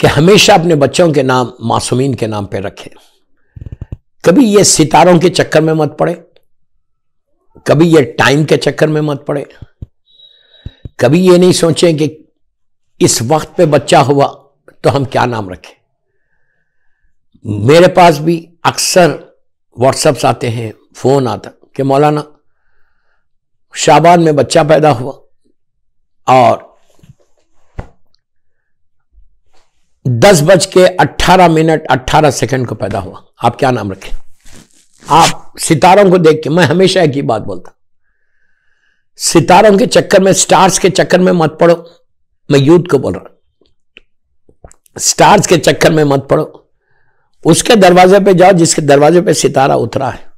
कि हमेशा अपने बच्चों के नाम मासूमीन के नाम पे रखें कभी ये सितारों के चक्कर में मत पड़े कभी ये टाइम के चक्कर में मत पड़े कभी ये नहीं सोचें कि इस वक्त पे बच्चा हुआ तो हम क्या नाम रखें मेरे पास भी अक्सर व्हाट्सएप्स आते हैं फ़ोन आता कि मौलाना शाबान में बच्चा पैदा हुआ और दस बज के अट्ठारह मिनट अट्ठारह सेकंड को पैदा हुआ आप क्या नाम रखें आप सितारों को देख के मैं हमेशा एक ही बात बोलता सितारों के चक्कर में स्टार्स के चक्कर में मत पड़ो मैं यूथ को बोल रहा स्टार्स के चक्कर में मत पड़ो उसके दरवाजे पे जाओ जिसके दरवाजे पे सितारा उतरा है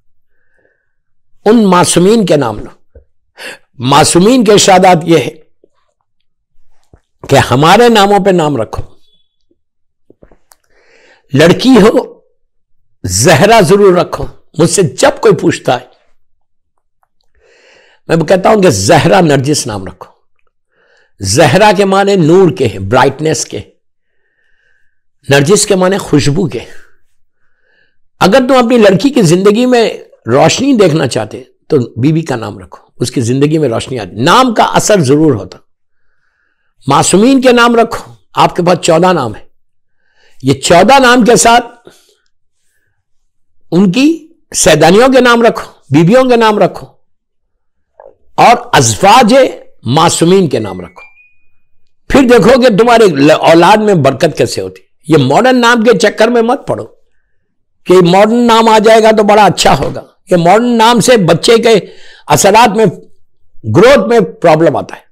उन मासूमीन के नाम लो मासूमीन के इशादात यह है कि हमारे नामों पे नाम रखो लड़की हो जहरा जरूर रखो मुझसे जब कोई पूछता है मैं कहता हूं कि जहरा नरजिस नाम रखो जहरा के माने नूर के हैं ब्राइटनेस के नरजिस के माने खुशबू के अगर तुम अपनी लड़की की जिंदगी में रोशनी देखना चाहते तो बीबी का नाम रखो उसकी जिंदगी में रोशनी आती नाम का असर जरूर होता मासूमीन के नाम रखो आपके पास चौदह नाम है ये चौदह नाम के साथ उनकी सैदानियों के नाम रखो बीबियों के नाम रखो और अजवाज मासूमीन के नाम रखो फिर देखो कि तुम्हारे औलाद में बरकत कैसे होती ये मॉडर्न नाम के चक्कर में मत पड़ो कि मॉडर्न नाम आ जाएगा तो बड़ा अच्छा होगा ये मॉडर्न नाम से बच्चे के असरात में ग्रोथ में प्रॉब्लम आता है